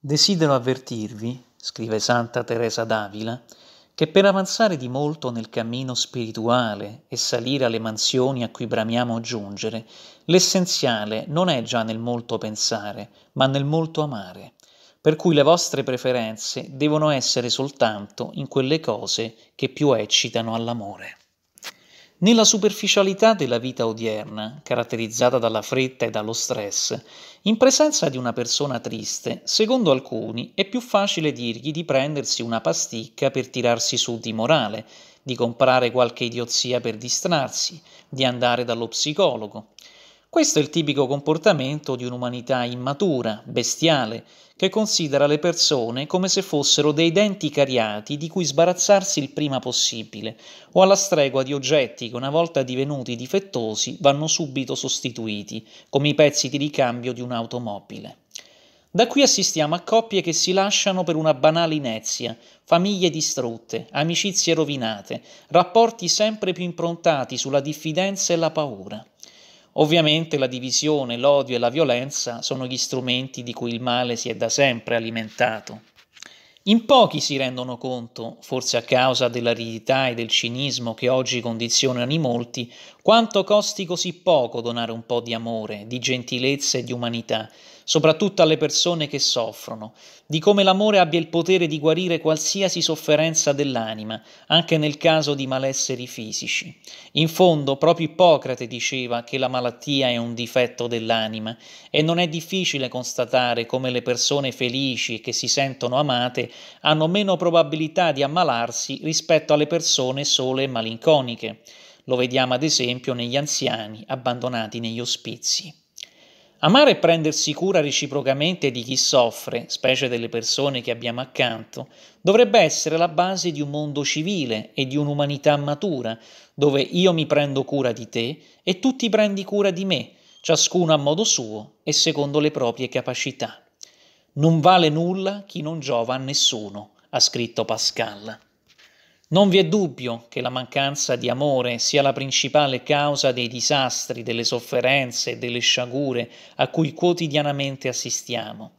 Desidero avvertirvi, scrive Santa Teresa d'Avila, che per avanzare di molto nel cammino spirituale e salire alle mansioni a cui bramiamo giungere, l'essenziale non è già nel molto pensare, ma nel molto amare, per cui le vostre preferenze devono essere soltanto in quelle cose che più eccitano all'amore. Nella superficialità della vita odierna, caratterizzata dalla fretta e dallo stress, in presenza di una persona triste, secondo alcuni è più facile dirgli di prendersi una pasticca per tirarsi su di morale, di comprare qualche idiozia per distrarsi, di andare dallo psicologo. Questo è il tipico comportamento di un'umanità immatura, bestiale, che considera le persone come se fossero dei denti cariati di cui sbarazzarsi il prima possibile, o alla stregua di oggetti che una volta divenuti difettosi vanno subito sostituiti, come i pezzi di ricambio di un'automobile. Da qui assistiamo a coppie che si lasciano per una banale inezia, famiglie distrutte, amicizie rovinate, rapporti sempre più improntati sulla diffidenza e la paura. Ovviamente la divisione, l'odio e la violenza sono gli strumenti di cui il male si è da sempre alimentato. In pochi si rendono conto, forse a causa dell'aridità e del cinismo che oggi condizionano i molti, quanto costi così poco donare un po' di amore, di gentilezza e di umanità, soprattutto alle persone che soffrono, di come l'amore abbia il potere di guarire qualsiasi sofferenza dell'anima, anche nel caso di malesseri fisici. In fondo, proprio Ippocrate diceva che la malattia è un difetto dell'anima e non è difficile constatare come le persone felici e che si sentono amate hanno meno probabilità di ammalarsi rispetto alle persone sole e malinconiche. Lo vediamo ad esempio negli anziani abbandonati negli ospizi. Amare e prendersi cura reciprocamente di chi soffre, specie delle persone che abbiamo accanto, dovrebbe essere la base di un mondo civile e di un'umanità matura, dove io mi prendo cura di te e tu ti prendi cura di me, ciascuno a modo suo e secondo le proprie capacità. Non vale nulla chi non giova a nessuno, ha scritto Pascal. Non vi è dubbio che la mancanza di amore sia la principale causa dei disastri, delle sofferenze e delle sciagure a cui quotidianamente assistiamo.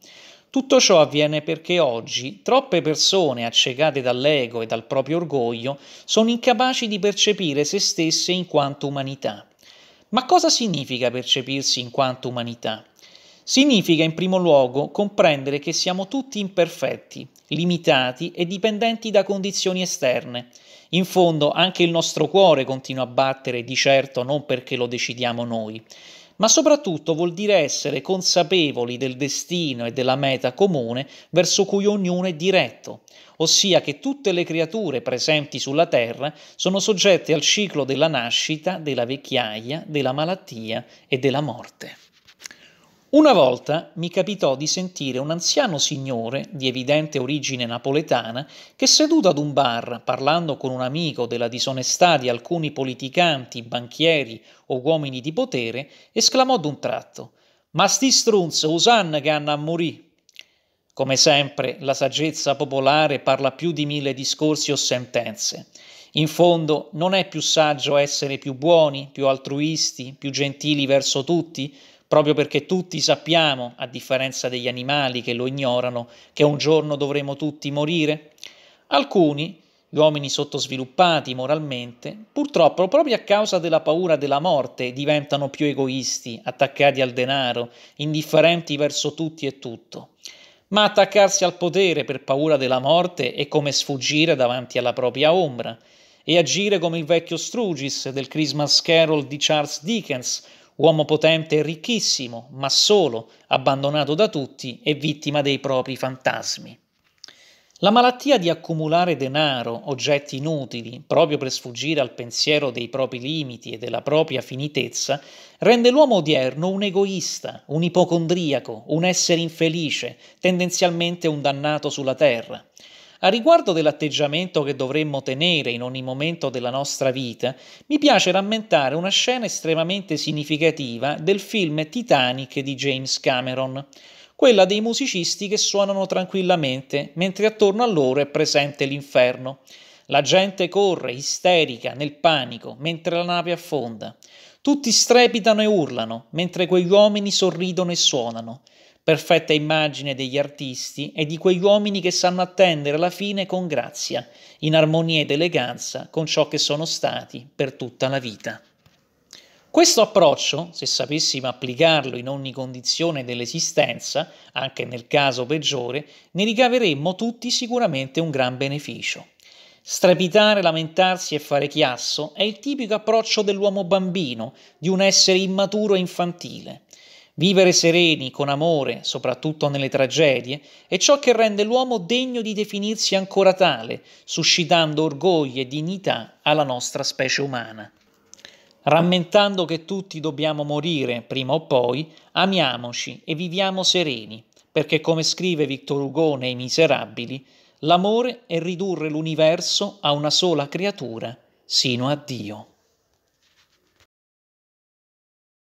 Tutto ciò avviene perché oggi troppe persone accecate dall'ego e dal proprio orgoglio sono incapaci di percepire se stesse in quanto umanità. Ma cosa significa percepirsi in quanto umanità? Significa in primo luogo comprendere che siamo tutti imperfetti, limitati e dipendenti da condizioni esterne. In fondo anche il nostro cuore continua a battere, di certo non perché lo decidiamo noi, ma soprattutto vuol dire essere consapevoli del destino e della meta comune verso cui ognuno è diretto, ossia che tutte le creature presenti sulla Terra sono soggette al ciclo della nascita, della vecchiaia, della malattia e della morte. Una volta mi capitò di sentire un anziano signore di evidente origine napoletana che seduto ad un bar, parlando con un amico della disonestà di alcuni politicanti, banchieri o uomini di potere, esclamò d'un tratto «Ma sti strunz, usan che hanno a morì!» Come sempre, la saggezza popolare parla più di mille discorsi o sentenze. In fondo, non è più saggio essere più buoni, più altruisti, più gentili verso tutti? proprio perché tutti sappiamo, a differenza degli animali che lo ignorano, che un giorno dovremo tutti morire? Alcuni, gli uomini sottosviluppati moralmente, purtroppo proprio a causa della paura della morte diventano più egoisti, attaccati al denaro, indifferenti verso tutti e tutto. Ma attaccarsi al potere per paura della morte è come sfuggire davanti alla propria ombra e agire come il vecchio Strugis del Christmas Carol di Charles Dickens, uomo potente e ricchissimo, ma solo, abbandonato da tutti e vittima dei propri fantasmi. La malattia di accumulare denaro, oggetti inutili, proprio per sfuggire al pensiero dei propri limiti e della propria finitezza, rende l'uomo odierno un egoista, un ipocondriaco, un essere infelice, tendenzialmente un dannato sulla terra. A riguardo dell'atteggiamento che dovremmo tenere in ogni momento della nostra vita, mi piace rammentare una scena estremamente significativa del film Titanic di James Cameron, quella dei musicisti che suonano tranquillamente, mentre attorno a loro è presente l'inferno. La gente corre, isterica, nel panico, mentre la nave affonda. Tutti strepitano e urlano, mentre quegli uomini sorridono e suonano perfetta immagine degli artisti e di quegli uomini che sanno attendere la fine con grazia, in armonia ed eleganza con ciò che sono stati per tutta la vita. Questo approccio, se sapessimo applicarlo in ogni condizione dell'esistenza, anche nel caso peggiore, ne ricaveremmo tutti sicuramente un gran beneficio. Strepitare, lamentarsi e fare chiasso è il tipico approccio dell'uomo bambino, di un essere immaturo e infantile. Vivere sereni, con amore, soprattutto nelle tragedie, è ciò che rende l'uomo degno di definirsi ancora tale, suscitando orgoglio e dignità alla nostra specie umana. Rammentando che tutti dobbiamo morire prima o poi, amiamoci e viviamo sereni, perché come scrive Victor Hugo nei Miserabili, l'amore è ridurre l'universo a una sola creatura, sino a Dio.